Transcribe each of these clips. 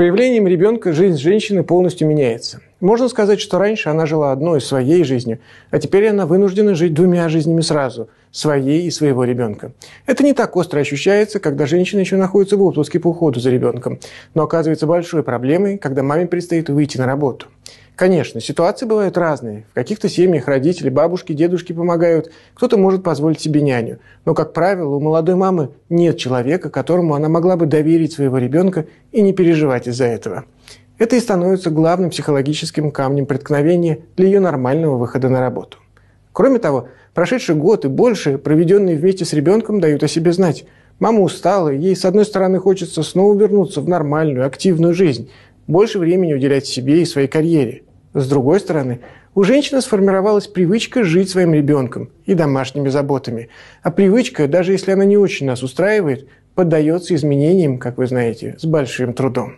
появлением ребенка жизнь женщины полностью меняется. Можно сказать, что раньше она жила одной, своей жизнью, а теперь она вынуждена жить двумя жизнями сразу – своей и своего ребенка. Это не так остро ощущается, когда женщина еще находится в отпуске по уходу за ребенком, но оказывается большой проблемой, когда маме предстоит выйти на работу. Конечно, ситуации бывают разные. В каких-то семьях родители, бабушки, дедушки помогают, кто-то может позволить себе няню. Но, как правило, у молодой мамы нет человека, которому она могла бы доверить своего ребенка и не переживать из-за этого. Это и становится главным психологическим камнем преткновения для ее нормального выхода на работу. Кроме того, прошедший год и больше, проведенные вместе с ребенком, дают о себе знать. Мама устала, ей, с одной стороны, хочется снова вернуться в нормальную, активную жизнь, больше времени уделять себе и своей карьере. С другой стороны, у женщины сформировалась привычка жить своим ребенком и домашними заботами. А привычка, даже если она не очень нас устраивает, поддается изменениям, как вы знаете, с большим трудом.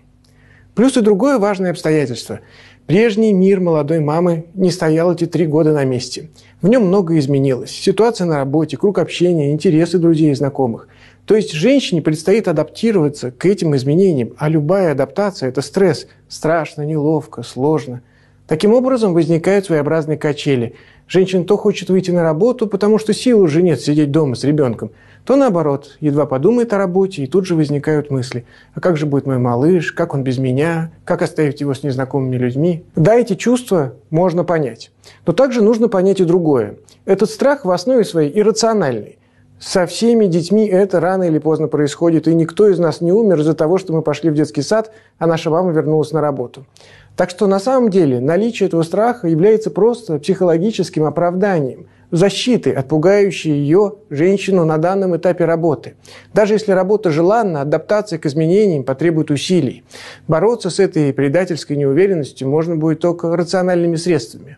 Плюс и другое важное обстоятельство. Прежний мир молодой мамы не стоял эти три года на месте. В нем многое изменилось. Ситуация на работе, круг общения, интересы друзей и знакомых. То есть женщине предстоит адаптироваться к этим изменениям, а любая адаптация – это стресс. Страшно, неловко, сложно – Таким образом возникают своеобразные качели. Женщина то хочет выйти на работу, потому что сил уже нет сидеть дома с ребенком, то наоборот, едва подумает о работе, и тут же возникают мысли. А как же будет мой малыш? Как он без меня? Как оставить его с незнакомыми людьми? Да, эти чувства можно понять. Но также нужно понять и другое. Этот страх в основе своей иррациональный. Со всеми детьми это рано или поздно происходит, и никто из нас не умер из-за того, что мы пошли в детский сад, а наша мама вернулась на работу. Так что на самом деле наличие этого страха является просто психологическим оправданием, защиты от ее женщину на данном этапе работы. Даже если работа желанна, адаптация к изменениям потребует усилий. Бороться с этой предательской неуверенностью можно будет только рациональными средствами.